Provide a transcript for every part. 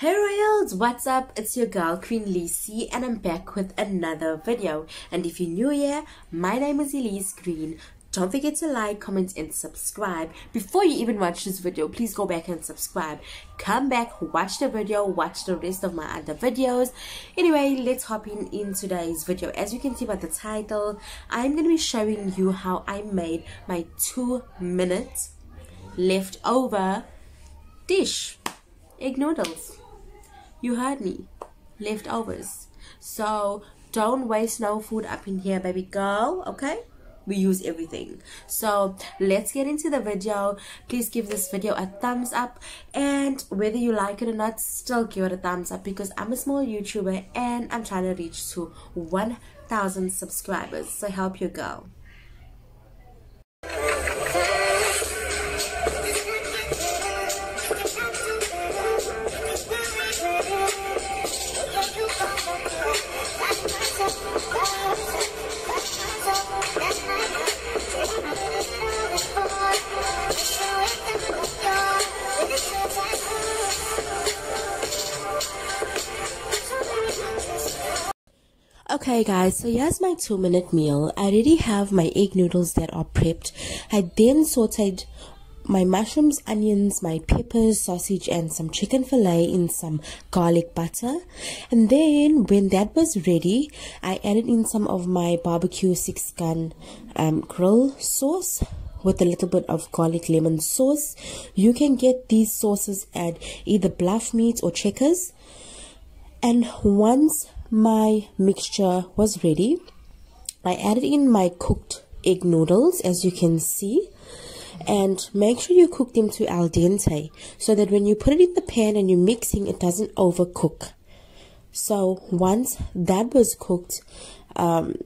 Hey Royals, what's up? It's your girl Queen Lisi and I'm back with another video. And if you're new here, my name is Elise Green. Don't forget to like, comment and subscribe. Before you even watch this video, please go back and subscribe. Come back, watch the video, watch the rest of my other videos. Anyway, let's hop in in today's video. As you can see by the title, I'm going to be showing you how I made my two minute leftover dish. Egg noodles. You heard me. Leftovers. So don't waste no food up in here, baby girl. Okay? We use everything. So let's get into the video. Please give this video a thumbs up. And whether you like it or not, still give it a thumbs up because I'm a small YouTuber and I'm trying to reach to 1,000 subscribers. So help you girl. Okay guys, so here's my two minute meal. I already have my egg noodles that are prepped. I then sauteed my mushrooms, onions, my peppers, sausage and some chicken fillet in some garlic butter. And then when that was ready, I added in some of my barbecue six gun um, grill sauce with a little bit of garlic lemon sauce. You can get these sauces at either Bluff Meat or Checkers. And once my mixture was ready I added in my cooked egg noodles as you can see and make sure you cook them to al dente so that when you put it in the pan and you're mixing it doesn't overcook so once that was cooked um,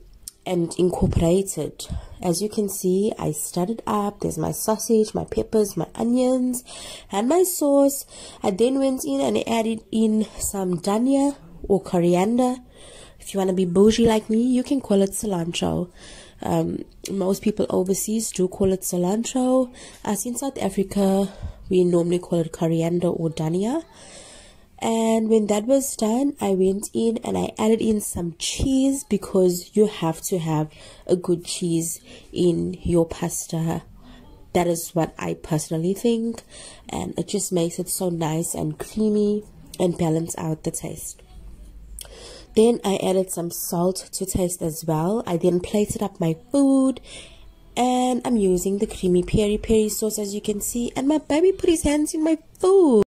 and incorporated as you can see I started up there's my sausage my peppers my onions and my sauce I then went in and added in some dhania or coriander. If you want to be bougie like me, you can call it cilantro. Um, most people overseas do call it cilantro. As in South Africa, we normally call it coriander or dania. And when that was done, I went in and I added in some cheese because you have to have a good cheese in your pasta. That is what I personally think, and it just makes it so nice and creamy and balance out the taste. Then I added some salt to taste as well. I then plated up my food and I'm using the creamy peri peri sauce as you can see and my baby put his hands in my food.